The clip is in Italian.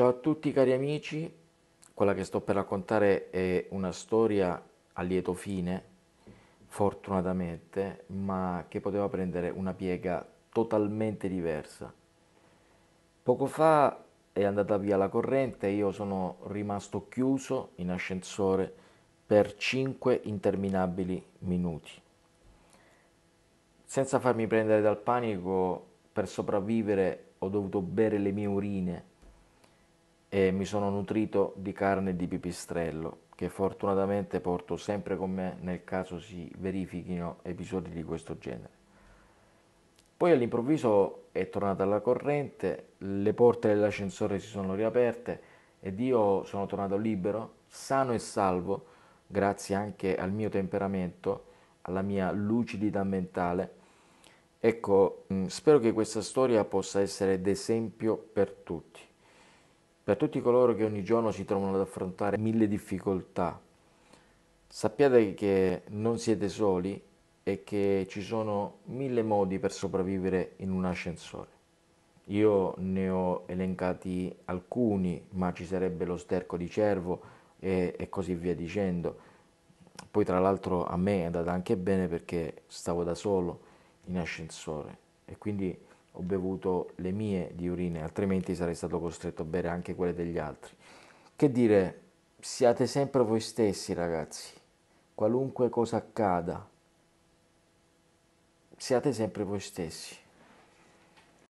Ciao a tutti cari amici, quella che sto per raccontare è una storia a lieto fine, fortunatamente, ma che poteva prendere una piega totalmente diversa. Poco fa è andata via la corrente e io sono rimasto chiuso in ascensore per 5 interminabili minuti. Senza farmi prendere dal panico, per sopravvivere ho dovuto bere le mie urine e mi sono nutrito di carne di pipistrello che fortunatamente porto sempre con me nel caso si verifichino episodi di questo genere. Poi all'improvviso è tornata la corrente, le porte dell'ascensore si sono riaperte ed io sono tornato libero, sano e salvo, grazie anche al mio temperamento, alla mia lucidità mentale. Ecco, mm, spero che questa storia possa essere d'esempio per tutti. Per tutti coloro che ogni giorno si trovano ad affrontare mille difficoltà, sappiate che non siete soli e che ci sono mille modi per sopravvivere in un ascensore. Io ne ho elencati alcuni, ma ci sarebbe lo sterco di cervo e, e così via dicendo. Poi tra l'altro a me è andata anche bene perché stavo da solo in ascensore e quindi ho bevuto le mie di urine, altrimenti sarei stato costretto a bere anche quelle degli altri. Che dire, siate sempre voi stessi ragazzi, qualunque cosa accada, siate sempre voi stessi.